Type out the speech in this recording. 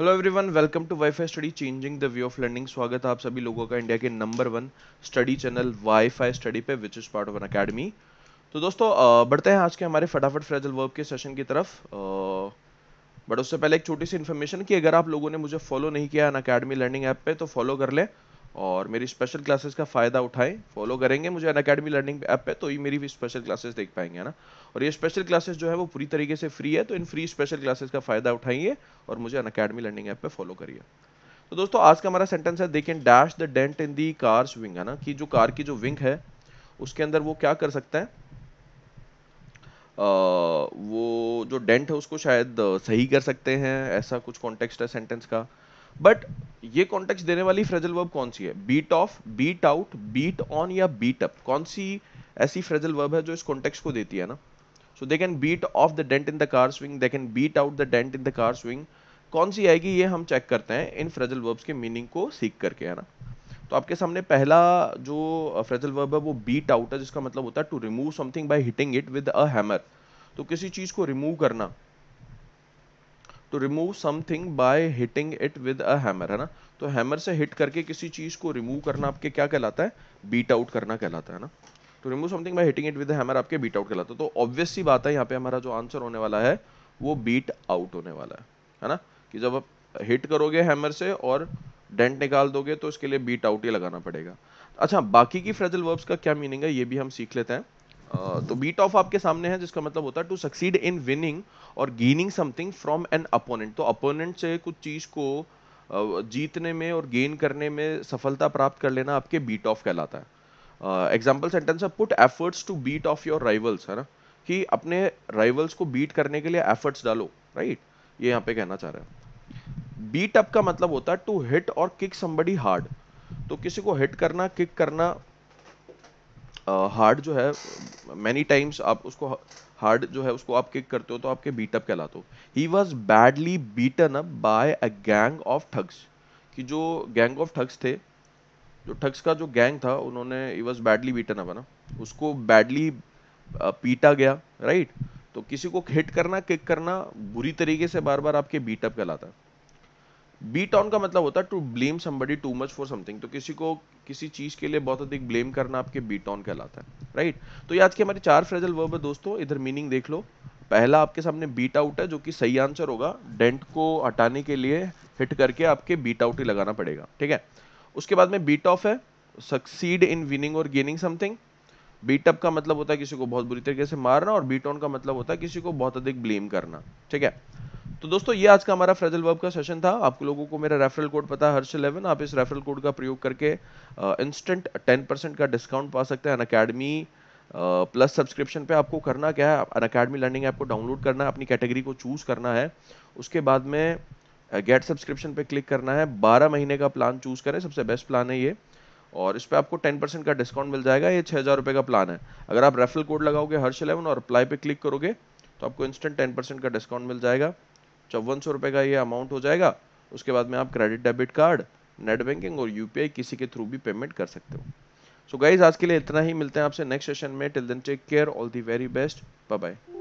Hello everyone welcome to WiFi study changing the view of learning स्वागत है आप सभी लोगों का इंडिया के number one study channel WiFi study पे which is part of Unacademy तो दोस्तों बढ़ते हैं आज के हमारे फटाफट फ्रेजल वर्क के सेशन की तरफ बट उससे पहले एक छोटी सी इन्फॉर्मेशन कि अगर आप लोगों ने मुझे फॉलो नहीं किया अन अकेडमी लर्निंग ऐप पे तो फॉलो कर लें और मेरी स्पेशल क्लासेस का फ़ायदा उठाएं फॉलो करेंगे मुझे अन अकेडमी लर्निंग ऐप पे तो ये मेरी भी स्पेशल क्लासेस देख पाएंगे ना और ये स्पेशल क्लासेस जो है वो पूरी तरीके से फ्री है तो इन फ्री स्पेशल क्लासेस का फ़ायदा उठाइए और मुझे अन अकेडमी लर्निंग ऐप पे फॉलो करिए तो दोस्तों आज का हमारा सेंटेंस है देखें dash the dent in the car's wing है ना कि जो कार की जो विंग है उसके अंदर वो क्या कर सकता है आ, वो जो डेंट है उसको शायद सही कर सकते हैं ऐसा कुछ कॉन्टेक्स्ट है सेंटेंस का बट ये कॉन्टेक्स्ट देने वाली फ्रेजल वर्ब कौन सी है beat off beat out beat on या बीट अप कौन सी ऐसी फ्रेजल वर्ब है जो इस कॉन्टेक्स्ट को देती है ना so they can beat off the dent in the car swing they can beat out the dent in the car swing कौन सी आएगी ये हम चेक करते हैं इन फ्रेजल वर्ब्स के मीनिंग को सीख करके है ना तो आपके सामने पहला जो फ्रेजल वर्ब है वो बीट आउट है जिसका मतलब होता है to remove something by hitting it with a hammer तो किसी चीज़ को रिमूव करना to remove something by hitting it with a hammer है ना तो हैमर से हिट करके किसी चीज़ को रिमूव करना आपके क्या कहलाता है बीट आउट करना कहलाता है ना to remove something by hitting it with hammer आपके बीट आउट कहलाता है तो ऑब्वियस सी बात है यहाँ पे हमारा जो आंसर होने वाला है वो बीट आउट होने वाला है है ना कि जब आप हिट करोगे हैमर से और डेंट निकाल दोगे तो इसके लिए बीट आउट ही लगाना पड़ेगा अच्छा बाकी की फ्रेजल वर्ब्स का क्या मीनिंग है ये भी हम सीख लेते हैं तो बीट ऑफ आपके सामने है जिसका मतलब होता है टू सक्सीड इन विनिंग और gaining something from an opponent तो अपोनेंट से कुछ चीज को जीतने में और गेन करने में सफलता प्राप्त कर लेना आपके बीट ऑफ कहलाता है एग्जाम्पल सेंटेंस है put efforts to beat off your rivals है ना कि अपने राइवल्स को बीट करने के लिए एफर्ट्स डालो राइट right? ये यहाँ पे कहना चाह रहे हैं बीट अप का मतलब होता है टू हिट और किक समबडी हार्ड तो किसी को हिट करना किक करना हार्ड जो है मैनी टाइम्स आप उसको हार्ड जो है उसको आप किक करते हो तो आपके बीटअप कहलाते हो he was badly beaten up by a gang of thugs कि जो गैंग ऑफ ठग्स थे जो ठग्स का जो गैंग था उन्होंने he was badly beaten up है ना उसको बैडली पीटा गया राइट तो किसी को हिट करना किक करना बुरी तरीके से बार बार आपके बीटअप कहलाता है बीट ऑन का मतलब होता है to blame somebody too much for something तो किसी को किसी चीज के लिए बहुत अधिक ब्लेम करना आपके बीट ऑन कहलाता है राइट right? तो ये आज के हमारे चार फ्रेजल वर्ब है दोस्तों इधर मीनिंग देख लो पहला आपके सामने बीट आउट है जो कि सही आंसर होगा डेंट को हटाने के लिए हिट करके आपके बीट आउट ही लगाना पड़ेगा ठीक है उसके बाद में बीट ऑफ है सक्सीड इन विनिंग और गेनिंग समथिंग बीट अप का मतलब होता है किसी को बहुत बुरी तरीके से मारना और बीट ऑन का मतलब होता है किसी को बहुत अधिक ब्लेम करना ठीक है तो दोस्तों ये आज का हमारा फ्रेजल वर्ब का सेशन था आप लोगों को मेरा रेफरल कोड पता है हर्ष इलेवन आप इस रेफरल कोड का प्रयोग करके इंस्टेंट टेन परसेंट का डिस्काउंट पा सकते हैं अकेडमी प्लस सब्सक्रिप्शन पे आपको करना क्या है अकेडमी लर्निंग ऐप को डाउनलोड करना है अपनी कैटेगरी को चूज़ करना है उसके बाद में गेट सब्सक्रिप्शन पे क्लिक करना है बारह महीने का प्लान चूज़ करें सबसे बेस्ट प्लान है ये और इस पर आपको टेन परसेंट का डिस्काउंट मिल जाएगा ये छः हज़ार रुपये का प्लान है अगर आप रेफरल कोड लगाओगे हर्ष इलेवन और अप्लाई पे क्लिक करोगे तो आपको इंस्टेंट टेन परसेंट का डिस्काउंट मिल जाएगा चौवन सौ रुपये का ये अमाउंट हो जाएगा उसके बाद में आप credit debit card net banking और यूपीआई किसी के थ्रू भी पेमेंट कर सकते हो सो so गाइज आज के लिए इतना ही मिलते हैं आपसे नेक्स्ट सेशन में till then take care all the very best bye bye